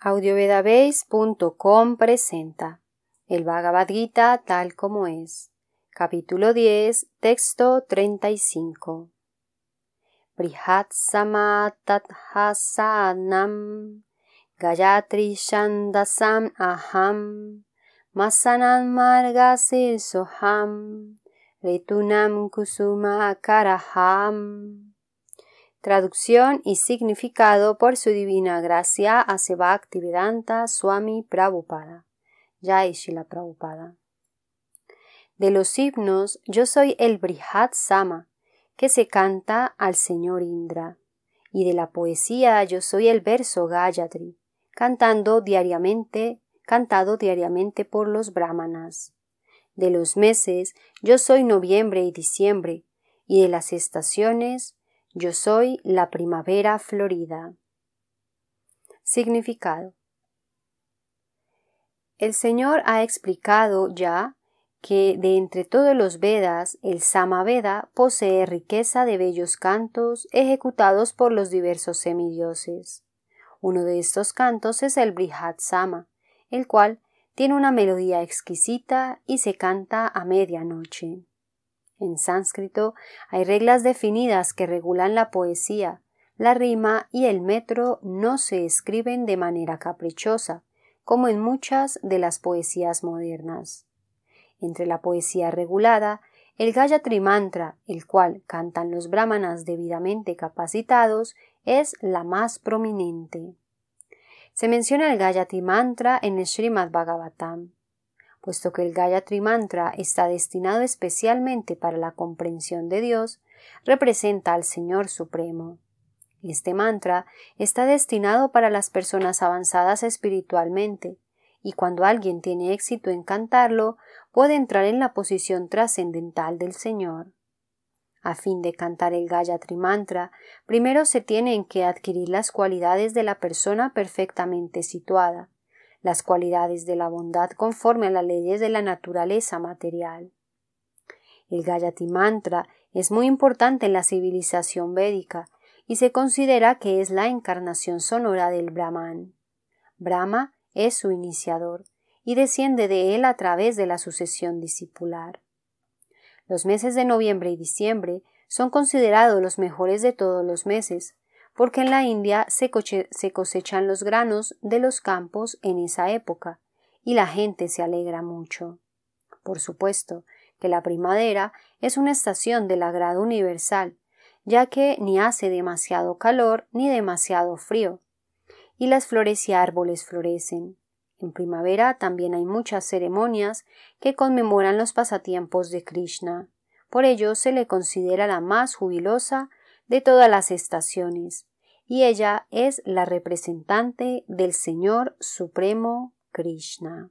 audiovedabase.com presenta el Bhagavad Gita tal como es. Capítulo 10, texto 35. Brihat Samatatthasanam Gayatri Aham Masanan Retunam Soham Ritunam Kusuma Karaham Traducción y significado por su divina gracia Sebakti Vedanta Swami Prabhupada. es Prabhupada. De los himnos, yo soy el Brihat Sama, que se canta al señor Indra. Y de la poesía, yo soy el verso Gayatri, cantando diariamente, cantado diariamente por los brahmanas. De los meses, yo soy noviembre y diciembre, y de las estaciones, yo soy la primavera florida. Significado. El Señor ha explicado ya que de entre todos los Vedas, el Samaveda posee riqueza de bellos cantos ejecutados por los diversos semidioses. Uno de estos cantos es el Brihad Sama, el cual tiene una melodía exquisita y se canta a medianoche. En sánscrito hay reglas definidas que regulan la poesía. La rima y el metro no se escriben de manera caprichosa, como en muchas de las poesías modernas. Entre la poesía regulada, el Gayatri Mantra, el cual cantan los brahmanas debidamente capacitados, es la más prominente. Se menciona el Gayatri Mantra en el Srimad Bhagavatam puesto que el Gayatri Mantra está destinado especialmente para la comprensión de Dios, representa al Señor Supremo. Este mantra está destinado para las personas avanzadas espiritualmente, y cuando alguien tiene éxito en cantarlo, puede entrar en la posición trascendental del Señor. A fin de cantar el Gayatri Mantra, primero se tienen que adquirir las cualidades de la persona perfectamente situada, las cualidades de la bondad conforme a las leyes de la naturaleza material. El Gayati Mantra es muy importante en la civilización védica y se considera que es la encarnación sonora del Brahman. Brahma es su iniciador y desciende de él a través de la sucesión discipular. Los meses de noviembre y diciembre son considerados los mejores de todos los meses, porque en la India se, cosechan los granos de los campos en esa época, y la gente se alegra mucho. Por supuesto que la primavera es una estación del agrado universal, ya que ni hace demasiado calor ni demasiado frío, y las flores y árboles florecen. En primavera también hay muchas ceremonias que conmemoran los pasatiempos de Krishna. Por ello se le considera la más jubilosa de todas las estaciones, y ella es la representante del Señor Supremo Krishna.